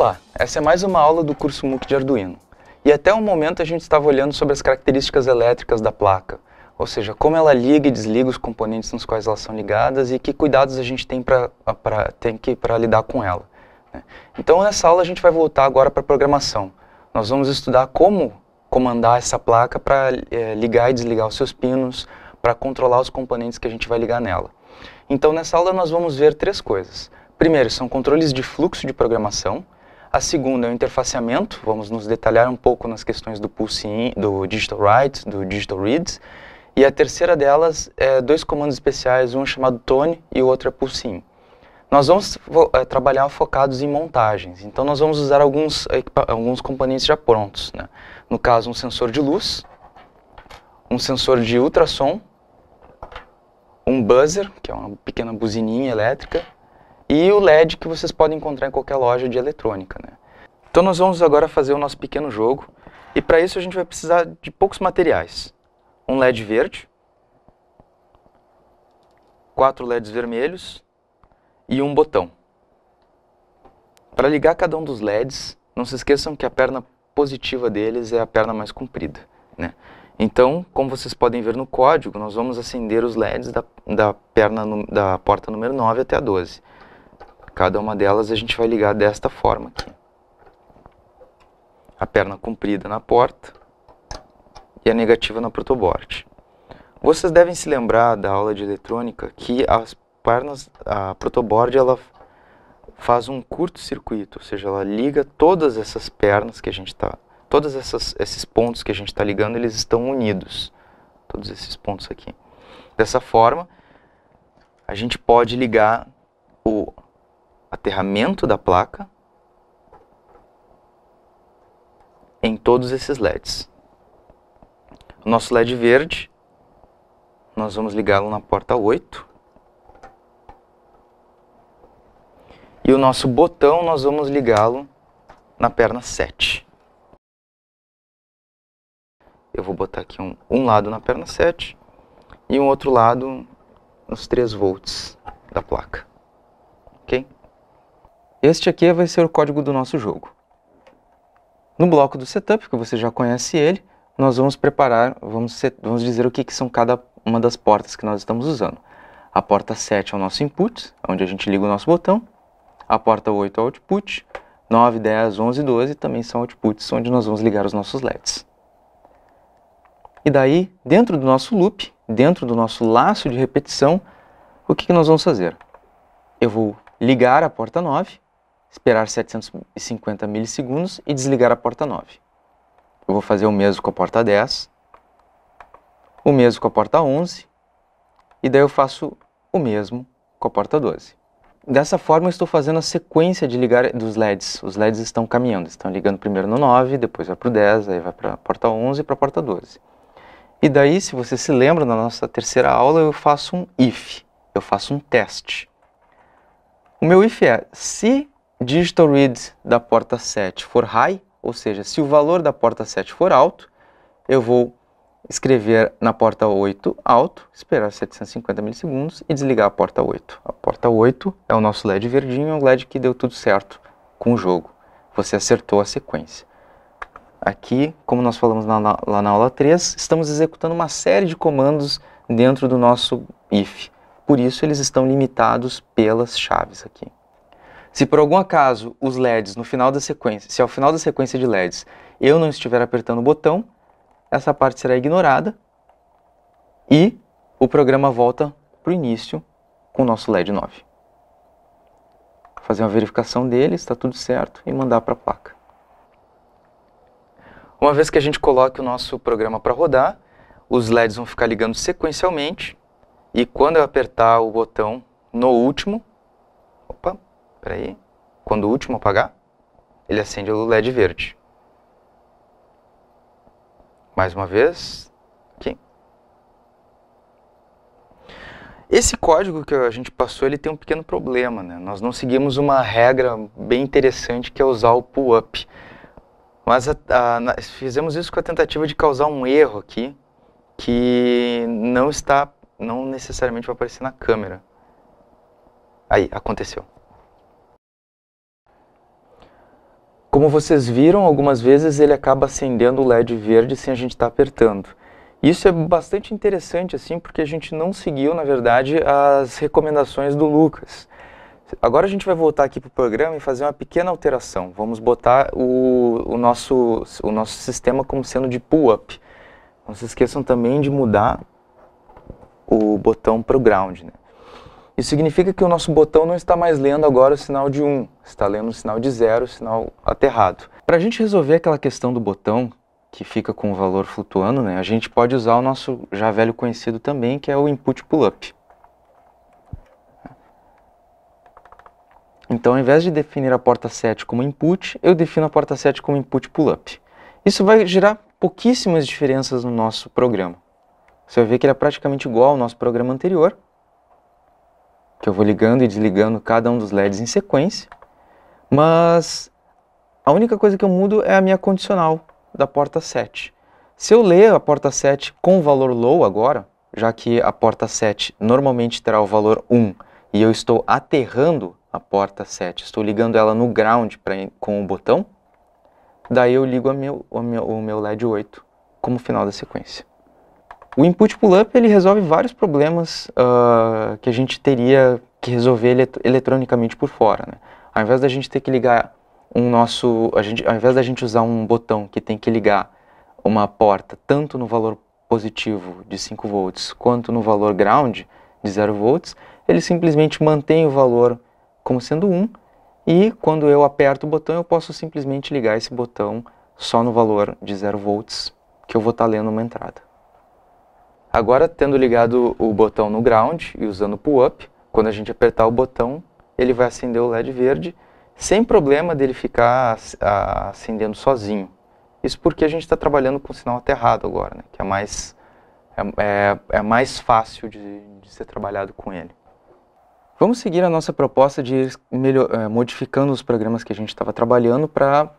Olá, essa é mais uma aula do curso MOOC de Arduino. E até o momento a gente estava olhando sobre as características elétricas da placa, ou seja, como ela liga e desliga os componentes nos quais elas são ligadas e que cuidados a gente tem para tem que para lidar com ela. Né? Então nessa aula a gente vai voltar agora para programação. Nós vamos estudar como comandar essa placa para é, ligar e desligar os seus pinos, para controlar os componentes que a gente vai ligar nela. Então nessa aula nós vamos ver três coisas. Primeiro são controles de fluxo de programação, a segunda é o interfaceamento, vamos nos detalhar um pouco nas questões do Pulse in, do Digital Write, do Digital Reads. E a terceira delas é dois comandos especiais, um chamado Tone e o outro é Pulse in. Nós vamos é, trabalhar focados em montagens, então nós vamos usar alguns, alguns componentes já prontos. Né? No caso, um sensor de luz, um sensor de ultrassom, um buzzer, que é uma pequena buzininha elétrica, e o LED que vocês podem encontrar em qualquer loja de eletrônica. Né? Então nós vamos agora fazer o nosso pequeno jogo e para isso a gente vai precisar de poucos materiais. Um LED verde, quatro LEDs vermelhos e um botão. Para ligar cada um dos LEDs, não se esqueçam que a perna positiva deles é a perna mais comprida. Né? Então, como vocês podem ver no código, nós vamos acender os LEDs da, da, perna, da porta número 9 até a 12. Cada uma delas a gente vai ligar desta forma aqui. A perna comprida na porta e a negativa na protoboard. Vocês devem se lembrar da aula de eletrônica que as pernas, a protoboard ela faz um curto-circuito, ou seja, ela liga todas essas pernas que a gente está, todos esses pontos que a gente está ligando, eles estão unidos, todos esses pontos aqui. Dessa forma, a gente pode ligar o aterramento da placa em todos esses LEDs. O nosso LED verde, nós vamos ligá-lo na porta 8. E o nosso botão, nós vamos ligá-lo na perna 7. Eu vou botar aqui um, um lado na perna 7 e um outro lado nos 3 volts da placa. ok? Este aqui vai ser o código do nosso jogo. No bloco do setup, que você já conhece ele, nós vamos preparar, vamos, set, vamos dizer o que, que são cada uma das portas que nós estamos usando. A porta 7 é o nosso input, onde a gente liga o nosso botão. A porta 8 é o output. 9, 10, 11 12 também são outputs onde nós vamos ligar os nossos LEDs. E daí, dentro do nosso loop, dentro do nosso laço de repetição, o que, que nós vamos fazer? Eu vou ligar a porta 9, esperar 750 milissegundos e desligar a porta 9. Eu vou fazer o mesmo com a porta 10, o mesmo com a porta 11, e daí eu faço o mesmo com a porta 12. Dessa forma, eu estou fazendo a sequência de ligar dos LEDs. Os LEDs estão caminhando, estão ligando primeiro no 9, depois vai para o 10, aí vai para a porta 11 e para a porta 12. E daí, se você se lembra, na nossa terceira aula eu faço um if, eu faço um teste. O meu if é, se digital read da porta 7 for high, ou seja, se o valor da porta 7 for alto, eu vou escrever na porta 8 alto, esperar 750 milissegundos e desligar a porta 8. A porta 8 é o nosso LED verdinho, é um LED que deu tudo certo com o jogo. Você acertou a sequência. Aqui, como nós falamos lá na, lá na aula 3, estamos executando uma série de comandos dentro do nosso IF. Por isso, eles estão limitados pelas chaves aqui. Se por algum acaso os LEDs no final da sequência, se ao final da sequência de LEDs eu não estiver apertando o botão, essa parte será ignorada e o programa volta para o início com o nosso LED 9. Fazer uma verificação dele, está tudo certo, e mandar para a placa. Uma vez que a gente coloque o nosso programa para rodar, os LEDs vão ficar ligando sequencialmente, e quando eu apertar o botão no último, opa, Peraí. Quando o último apagar, ele acende o LED verde. Mais uma vez. Aqui. Esse código que a gente passou, ele tem um pequeno problema, né? Nós não seguimos uma regra bem interessante que é usar o pull-up. Mas a, a, fizemos isso com a tentativa de causar um erro aqui, que não está, não necessariamente vai aparecer na câmera. Aí, aconteceu. Como vocês viram, algumas vezes ele acaba acendendo o LED verde sem a gente estar tá apertando. Isso é bastante interessante assim, porque a gente não seguiu, na verdade, as recomendações do Lucas. Agora a gente vai voltar aqui para o programa e fazer uma pequena alteração. Vamos botar o, o, nosso, o nosso sistema como sendo de pull-up. Não se esqueçam também de mudar o botão para o ground. Né? Isso significa que o nosso botão não está mais lendo agora o sinal de 1, está lendo o sinal de 0, o sinal aterrado. Para a gente resolver aquela questão do botão, que fica com o valor flutuando, né, a gente pode usar o nosso já velho conhecido também, que é o input pull-up. Então, ao invés de definir a porta 7 como input, eu defino a porta 7 como input pull-up. Isso vai gerar pouquíssimas diferenças no nosso programa. Você vai ver que ele é praticamente igual ao nosso programa anterior, que eu vou ligando e desligando cada um dos LEDs em sequência, mas a única coisa que eu mudo é a minha condicional da porta 7. Se eu ler a porta 7 com valor low agora, já que a porta 7 normalmente terá o valor 1 e eu estou aterrando a porta 7, estou ligando ela no ground pra, com o botão, daí eu ligo a meu, a meu, o meu LED 8 como final da sequência. O input pull-up ele resolve vários problemas uh, que a gente teria que resolver elet eletronicamente por fora. Né? Ao invés da gente ter que ligar um nosso, a gente, ao invés da gente usar um botão que tem que ligar uma porta tanto no valor positivo de 5 volts quanto no valor ground de 0 volts, ele simplesmente mantém o valor como sendo 1 um, e quando eu aperto o botão eu posso simplesmente ligar esse botão só no valor de 0 volts que eu vou estar tá lendo uma entrada. Agora, tendo ligado o botão no ground e usando o pull-up, quando a gente apertar o botão, ele vai acender o LED verde, sem problema dele ficar acendendo sozinho. Isso porque a gente está trabalhando com sinal aterrado agora, né? que é mais, é, é, é, mais fácil de, de ser trabalhado com ele. Vamos seguir a nossa proposta de ir melhor, é, modificando os programas que a gente estava trabalhando para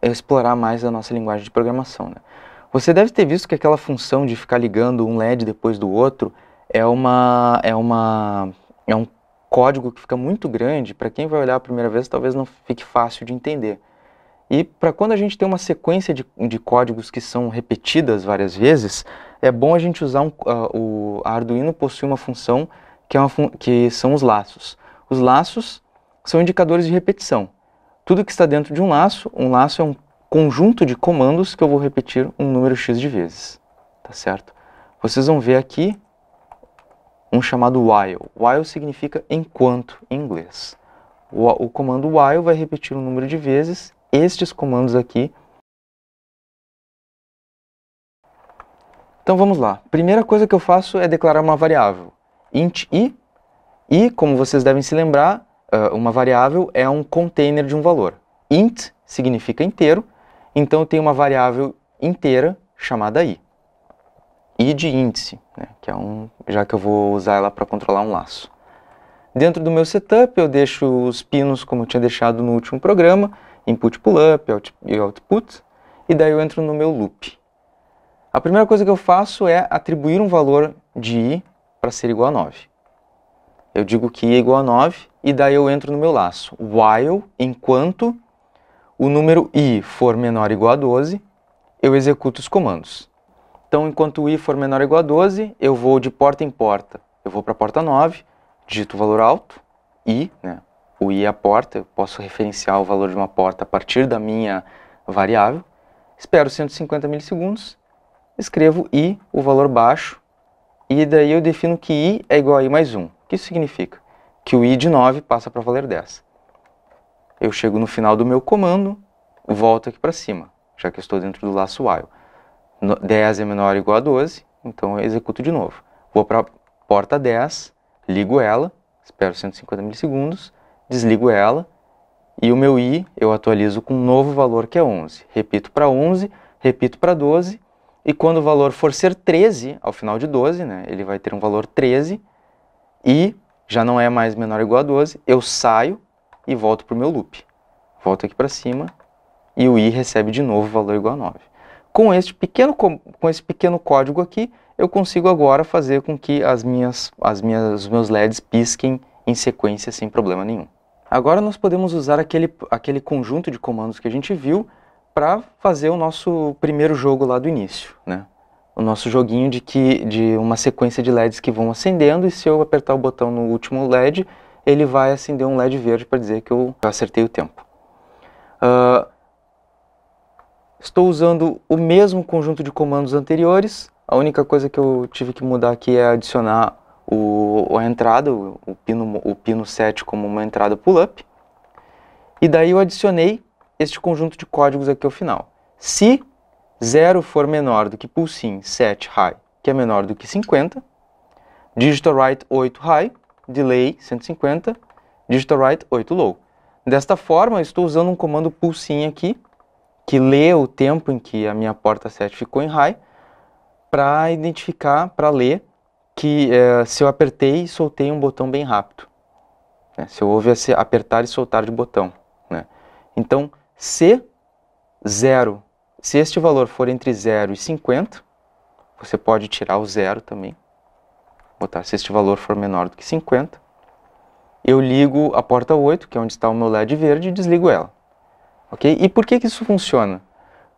explorar mais a nossa linguagem de programação. Né? Você deve ter visto que aquela função de ficar ligando um LED depois do outro é uma é uma é um código que fica muito grande, para quem vai olhar a primeira vez talvez não fique fácil de entender. E para quando a gente tem uma sequência de, de códigos que são repetidas várias vezes, é bom a gente usar um, uh, o Arduino possui uma função que, é uma fun que são os laços. Os laços são indicadores de repetição. Tudo que está dentro de um laço, um laço é um conjunto de comandos que eu vou repetir um número x de vezes, tá certo? Vocês vão ver aqui um chamado while. While significa enquanto em inglês. O, o comando while vai repetir um número de vezes estes comandos aqui. Então vamos lá. Primeira coisa que eu faço é declarar uma variável, int i. E, como vocês devem se lembrar, eh, uma variável é um container de um valor. int significa inteiro então eu tenho uma variável inteira chamada i. i de índice, né, que é um, já que eu vou usar ela para controlar um laço. Dentro do meu setup eu deixo os pinos como eu tinha deixado no último programa, input pull-up out, e output, e daí eu entro no meu loop. A primeira coisa que eu faço é atribuir um valor de i para ser igual a 9. Eu digo que i é igual a 9 e daí eu entro no meu laço. While, enquanto o número i for menor ou igual a 12, eu executo os comandos. Então, enquanto o i for menor ou igual a 12, eu vou de porta em porta. Eu vou para a porta 9, digito o valor alto, i, né? o i é a porta, eu posso referenciar o valor de uma porta a partir da minha variável. Espero 150 milissegundos, escrevo i, o valor baixo, e daí eu defino que i é igual a i mais 1. O que isso significa? Que o i de 9 passa para valer 10 eu chego no final do meu comando, volto aqui para cima, já que eu estou dentro do laço while. No, 10 é menor ou igual a 12, então eu executo de novo. Vou para a porta 10, ligo ela, espero 150 milissegundos, desligo ela, e o meu i eu atualizo com um novo valor que é 11. Repito para 11, repito para 12, e quando o valor for ser 13, ao final de 12, né, ele vai ter um valor 13, e já não é mais menor ou igual a 12, eu saio, e volto para o meu loop. Volto aqui para cima e o i recebe de novo o valor igual a 9. Com, esse pequeno, com esse pequeno código aqui, eu consigo agora fazer com que as minhas, as minhas, os meus LEDs pisquem em sequência sem problema nenhum. Agora nós podemos usar aquele, aquele conjunto de comandos que a gente viu para fazer o nosso primeiro jogo lá do início, né? O nosso joguinho de, que, de uma sequência de LEDs que vão acendendo e se eu apertar o botão no último LED, ele vai acender um LED verde para dizer que eu acertei o tempo. Uh, estou usando o mesmo conjunto de comandos anteriores, a única coisa que eu tive que mudar aqui é adicionar o, a entrada, o, o, pino, o pino 7 como uma entrada pull-up, e daí eu adicionei este conjunto de códigos aqui ao final. Se 0 for menor do que pulsin 7 high, que é menor do que 50, digital write 8 high, delay 150, digital write 8 low. Desta forma, eu estou usando um comando pulsinho aqui, que lê o tempo em que a minha porta 7 ficou em high, para identificar, para ler, que é, se eu apertei e soltei um botão bem rápido. Né? Se eu houve apertar e soltar de botão. Né? Então, se zero, se este valor for entre 0 e 50, você pode tirar o zero também, se este valor for menor do que 50, eu ligo a porta 8, que é onde está o meu LED verde, e desligo ela. Ok? E por que, que isso funciona?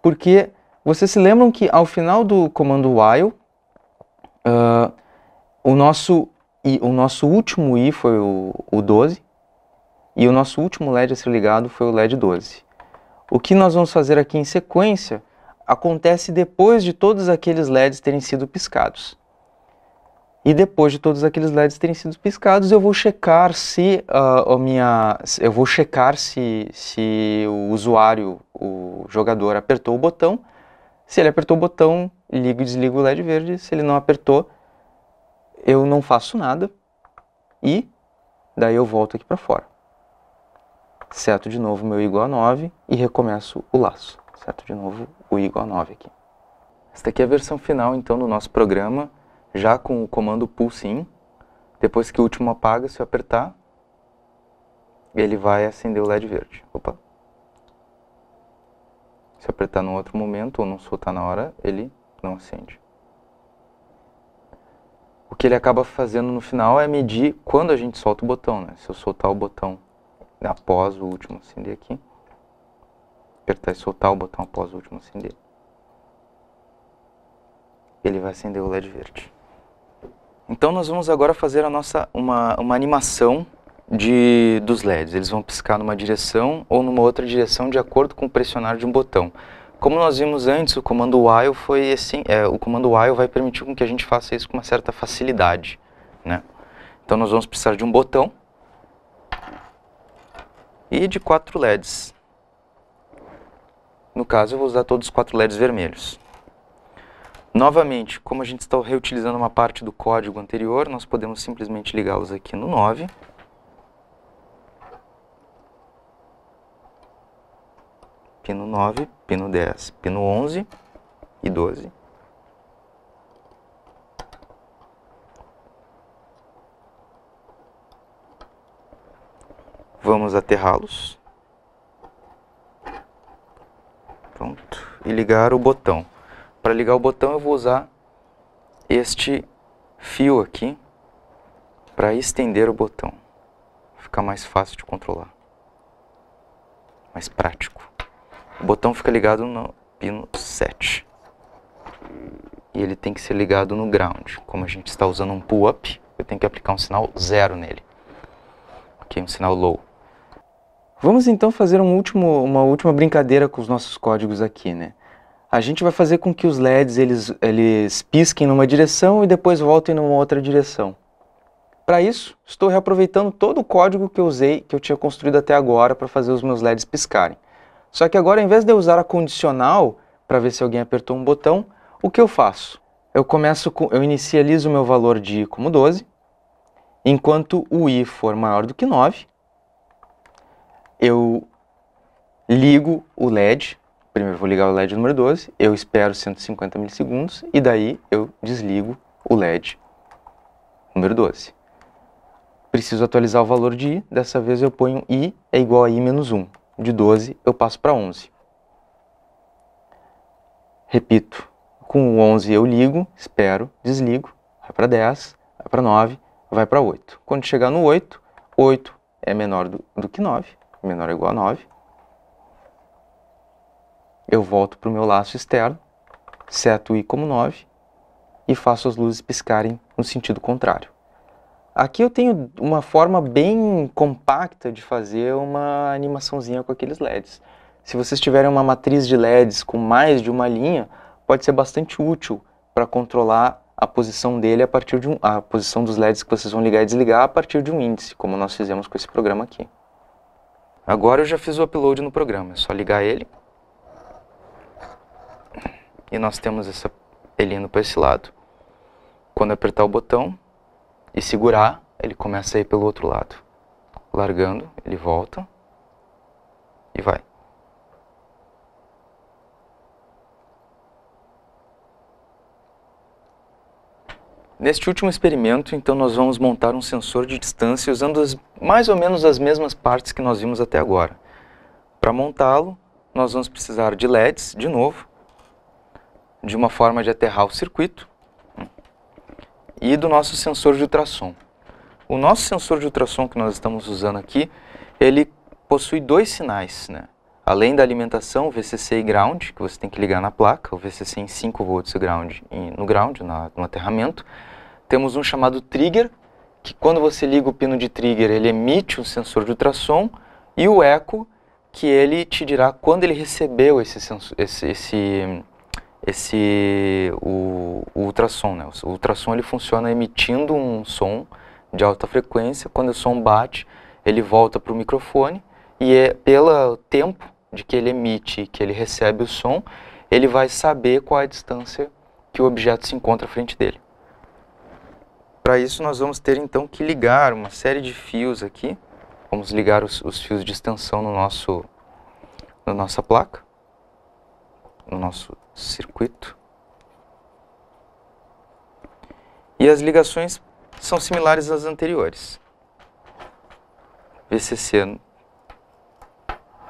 Porque vocês se lembram que ao final do comando while, uh, o, nosso, o nosso último i foi o, o 12, e o nosso último LED a ser ligado foi o LED 12. O que nós vamos fazer aqui em sequência acontece depois de todos aqueles LEDs terem sido piscados. E depois de todos aqueles LEDs terem sido piscados, eu vou checar se uh, a minha, eu vou checar se, se o usuário, o jogador apertou o botão. Se ele apertou o botão, ligo e desligo o LED verde. Se ele não apertou, eu não faço nada e daí eu volto aqui para fora. Seto de novo meu igual a 9 e recomeço o laço. Seto de novo o igual a 9 aqui. Esta aqui é a versão final então do nosso programa já com o comando pulse in. Depois que o último apaga, se eu apertar, ele vai acender o LED verde. Opa. Se apertar num outro momento ou não soltar na hora, ele não acende. O que ele acaba fazendo no final é medir quando a gente solta o botão, né? Se eu soltar o botão após o último acender aqui, apertar e soltar o botão após o último acender, ele vai acender o LED verde. Então nós vamos agora fazer a nossa uma, uma animação de, dos LEDs. Eles vão piscar numa direção ou numa outra direção de acordo com o pressionar de um botão. Como nós vimos antes, o comando while foi assim, é, o comando while vai permitir com que a gente faça isso com uma certa facilidade, né? Então nós vamos precisar de um botão e de quatro LEDs. No caso, eu vou usar todos os quatro LEDs vermelhos. Novamente, como a gente está reutilizando uma parte do código anterior, nós podemos simplesmente ligá-los aqui no 9. Pino 9, pino 10, pino 11 e 12. Vamos aterrá-los. Pronto. E ligar o botão. Para ligar o botão eu vou usar este fio aqui para estender o botão. Fica mais fácil de controlar. Mais prático. O botão fica ligado no pino 7. E ele tem que ser ligado no ground. Como a gente está usando um pull-up, eu tenho que aplicar um sinal zero nele. Ok, um sinal low. Vamos então fazer um último, uma última brincadeira com os nossos códigos aqui, né? a gente vai fazer com que os LEDs eles, eles pisquem numa direção e depois voltem numa outra direção. Para isso, estou reaproveitando todo o código que eu usei, que eu tinha construído até agora para fazer os meus LEDs piscarem. Só que agora, em vez de eu usar a condicional para ver se alguém apertou um botão, o que eu faço? Eu começo com, eu inicializo o meu valor de i como 12, enquanto o i for maior do que 9, eu ligo o LED primeiro vou ligar o LED número 12, eu espero 150 milissegundos e daí eu desligo o LED número 12. Preciso atualizar o valor de i, dessa vez eu ponho i é igual a i menos 1. De 12 eu passo para 11. Repito, com o 11 eu ligo, espero, desligo, vai para 10, vai para 9, vai para 8. Quando chegar no 8, 8 é menor do, do que 9, menor ou igual a 9, eu volto para o meu laço externo, seto I como 9 e faço as luzes piscarem no sentido contrário. Aqui eu tenho uma forma bem compacta de fazer uma animaçãozinha com aqueles LEDs. Se vocês tiverem uma matriz de LEDs com mais de uma linha, pode ser bastante útil para controlar a posição dele a partir de um, a posição dos LEDs que vocês vão ligar e desligar a partir de um índice, como nós fizemos com esse programa aqui. Agora eu já fiz o upload no programa, é só ligar ele e nós temos essa indo para esse lado. Quando apertar o botão e segurar, ele começa a ir pelo outro lado. Largando, ele volta e vai. Neste último experimento, então, nós vamos montar um sensor de distância usando as, mais ou menos as mesmas partes que nós vimos até agora. Para montá-lo, nós vamos precisar de LEDs, de novo, de uma forma de aterrar o circuito hum, e do nosso sensor de ultrassom. O nosso sensor de ultrassom que nós estamos usando aqui, ele possui dois sinais, né? Além da alimentação, VCC e ground, que você tem que ligar na placa, o VCC em 5 volts e ground no ground, no aterramento. Temos um chamado trigger, que quando você liga o pino de trigger, ele emite um sensor de ultrassom, e o eco, que ele te dirá quando ele recebeu esse, esse, esse, esse o, o, ultrassom, né? O ultrassom ele funciona emitindo um som de alta frequência. Quando o som bate, ele volta para o microfone e é pelo tempo de que ele emite, que ele recebe o som, ele vai saber qual é a distância que o objeto se encontra à frente dele. Para isso nós vamos ter então que ligar uma série de fios aqui. Vamos ligar os, os fios de extensão no nosso na nossa placa, no nosso circuito. E as ligações são similares às anteriores. VCC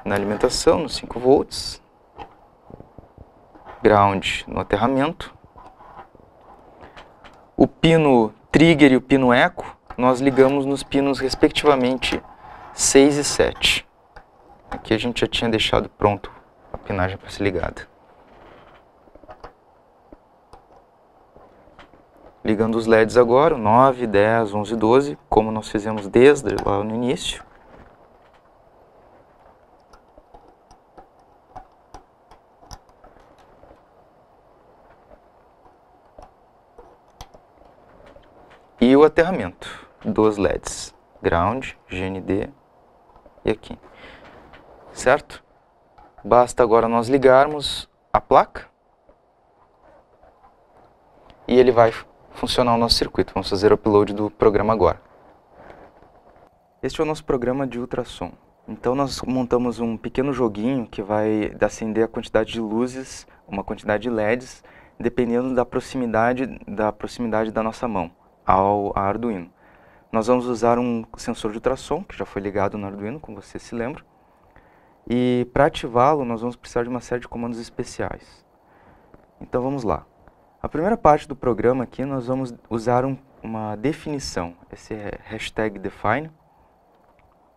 na alimentação, nos 5 volts, ground no aterramento. O pino trigger e o pino eco, nós ligamos nos pinos respectivamente 6 e 7. Aqui a gente já tinha deixado pronto a pinagem para ser ligada. ligando os LEDs agora, 9, 10, 11, 12, como nós fizemos desde lá no início. E o aterramento dos LEDs, ground, GND e aqui, certo? Basta agora nós ligarmos a placa e ele vai funcionar o nosso circuito. Vamos fazer o upload do programa agora. Este é o nosso programa de ultrassom. Então nós montamos um pequeno joguinho que vai acender a quantidade de luzes, uma quantidade de LEDs, dependendo da proximidade da, proximidade da nossa mão ao Arduino. Nós vamos usar um sensor de ultrassom, que já foi ligado no Arduino, como você se lembra. E para ativá-lo, nós vamos precisar de uma série de comandos especiais. Então vamos lá. A primeira parte do programa aqui nós vamos usar um, uma definição, esse é hashtag define,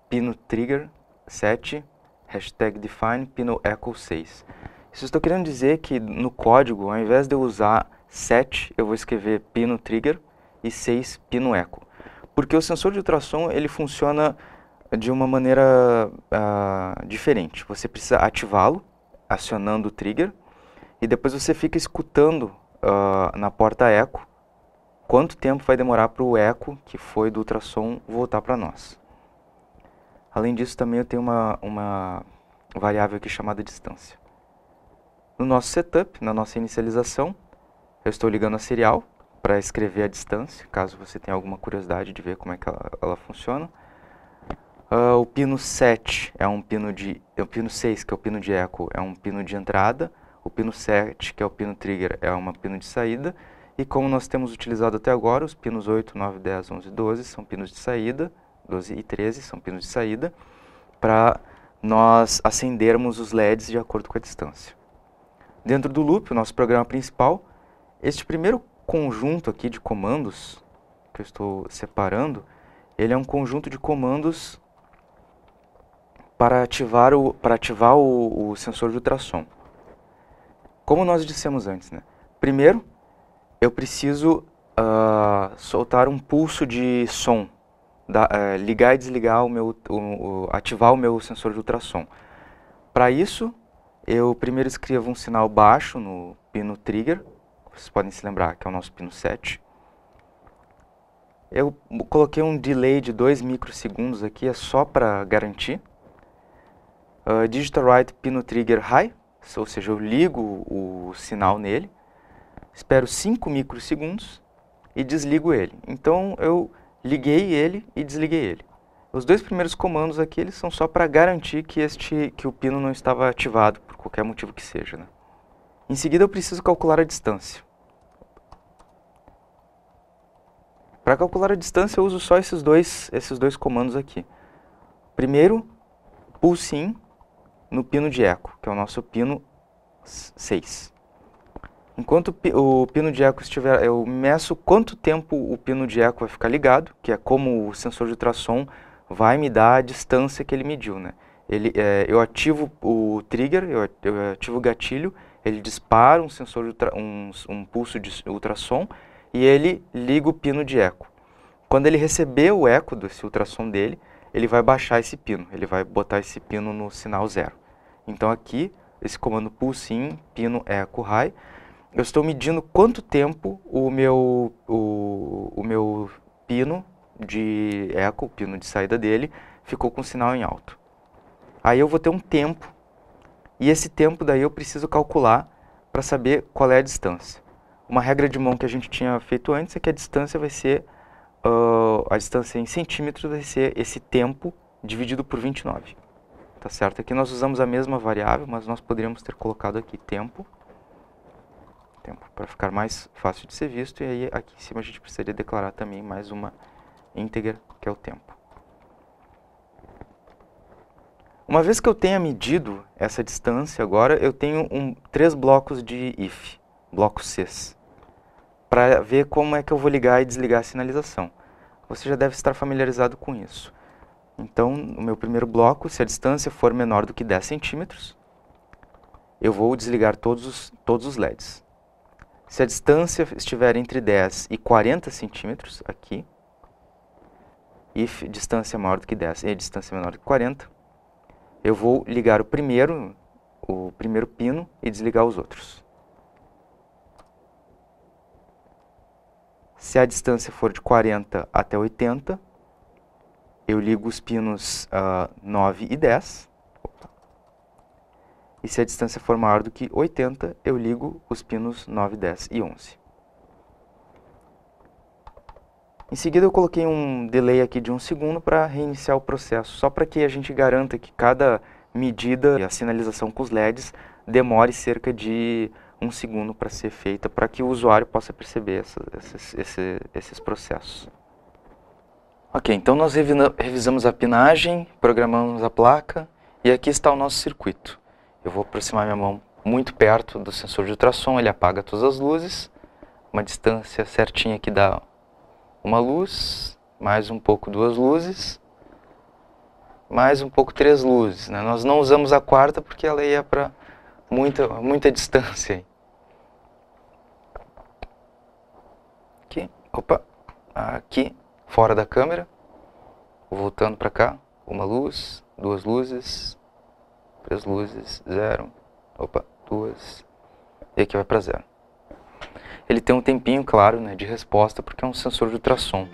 pino trigger 7, hashtag define, pino echo 6. Isso estou querendo dizer que no código, ao invés de eu usar 7, eu vou escrever pino trigger e 6 pino echo. Porque o sensor de ultrassom ele funciona de uma maneira uh, diferente. Você precisa ativá-lo, acionando o trigger, e depois você fica escutando uh, na porta eco, quanto tempo vai demorar para o eco, que foi do ultrassom, voltar para nós. Além disso, também eu tenho uma, uma variável aqui chamada distância. No nosso setup, na nossa inicialização, eu estou ligando a serial para escrever a distância, caso você tenha alguma curiosidade de ver como é que ela, ela funciona. Uh, o pino 7 é um pino de... É o pino 6, que é o pino de eco, é um pino de entrada. O pino set, que é o pino trigger, é uma pino de saída. E como nós temos utilizado até agora, os pinos 8, 9, 10, 11 e 12 são pinos de saída, 12 e 13 são pinos de saída, para nós acendermos os LEDs de acordo com a distância. Dentro do loop, o nosso programa principal, este primeiro conjunto aqui de comandos que eu estou separando, ele é um conjunto de comandos para ativar o, para ativar o, o sensor de ultrassom. Como nós dissemos antes, né? Primeiro, eu preciso uh, soltar um pulso de som, da, uh, ligar e desligar o meu, o, o, ativar o meu sensor de ultrassom. Para isso, eu primeiro escrevo um sinal baixo no pino trigger, vocês podem se lembrar que é o nosso pino 7. Eu coloquei um delay de 2 microsegundos aqui, é só para garantir. Uh, digital Write Pino Trigger High ou seja, eu ligo o sinal nele, espero 5 microsegundos e desligo ele. Então eu liguei ele e desliguei ele. Os dois primeiros comandos aqui eles são só para garantir que, este, que o pino não estava ativado, por qualquer motivo que seja. Né? Em seguida eu preciso calcular a distância. Para calcular a distância eu uso só esses dois, esses dois comandos aqui. Primeiro, pulse in no pino de eco, que é o nosso pino 6. Enquanto o pino de eco estiver, eu meço quanto tempo o pino de eco vai ficar ligado, que é como o sensor de ultrassom vai me dar a distância que ele mediu, né? Ele, é, eu ativo o trigger, eu, eu, ativo o gatilho, ele dispara um sensor de ultra, um, um pulso de ultrassom e ele liga o pino de eco. Quando ele receber o eco desse ultrassom dele, ele vai baixar esse pino, ele vai botar esse pino no sinal zero. Então aqui, esse comando pulse in, pino, echo é, high, eu estou medindo quanto tempo o meu, o, o meu pino de eco, o pino de saída dele, ficou com sinal em alto. Aí eu vou ter um tempo, e esse tempo daí eu preciso calcular para saber qual é a distância. Uma regra de mão que a gente tinha feito antes é que a distância vai ser, uh, a distância em centímetros vai ser esse tempo dividido por 29. Tá certo? Aqui nós usamos a mesma variável, mas nós poderíamos ter colocado aqui tempo. Tempo para ficar mais fácil de ser visto. E aí aqui em cima a gente precisaria declarar também mais uma íntegra, que é o tempo. Uma vez que eu tenha medido essa distância agora, eu tenho um, três blocos de if, blocos Cs, para ver como é que eu vou ligar e desligar a sinalização. Você já deve estar familiarizado com isso. Então, no meu primeiro bloco, se a distância for menor do que 10 centímetros, eu vou desligar todos os, todos os LEDs. Se a distância estiver entre 10 e 40 centímetros, aqui, e distância maior do que 10 e distância menor do que 40, eu vou ligar o primeiro, o primeiro pino e desligar os outros. Se a distância for de 40 até 80, eu ligo os pinos uh, ah, 9 e 10. E se a distância for maior do que 80, eu ligo os pinos 9, 10 e 11. Em seguida eu coloquei um delay aqui de um segundo para reiniciar o processo, só para que a gente garanta que cada medida e a sinalização com os LEDs demore cerca de um segundo para ser feita, para que o usuário possa perceber essa, esses, esses, esses processos. Ok, então nós revisamos a pinagem, programamos a placa e aqui está o nosso circuito. Eu vou aproximar minha mão muito perto do sensor de ultrassom, ele apaga todas as luzes. Uma distância certinha que dá uma luz, mais um pouco duas luzes, mais um pouco três luzes. Né? Nós não usamos a quarta porque ela ia para muita, muita distância. Aqui, opa, aqui fora da câmera, voltando para cá, uma luz, duas luzes, três luzes, zero, opa, duas, e aqui vai para zero. Ele tem um tempinho, claro, né, de resposta, porque é um sensor de ultrassom.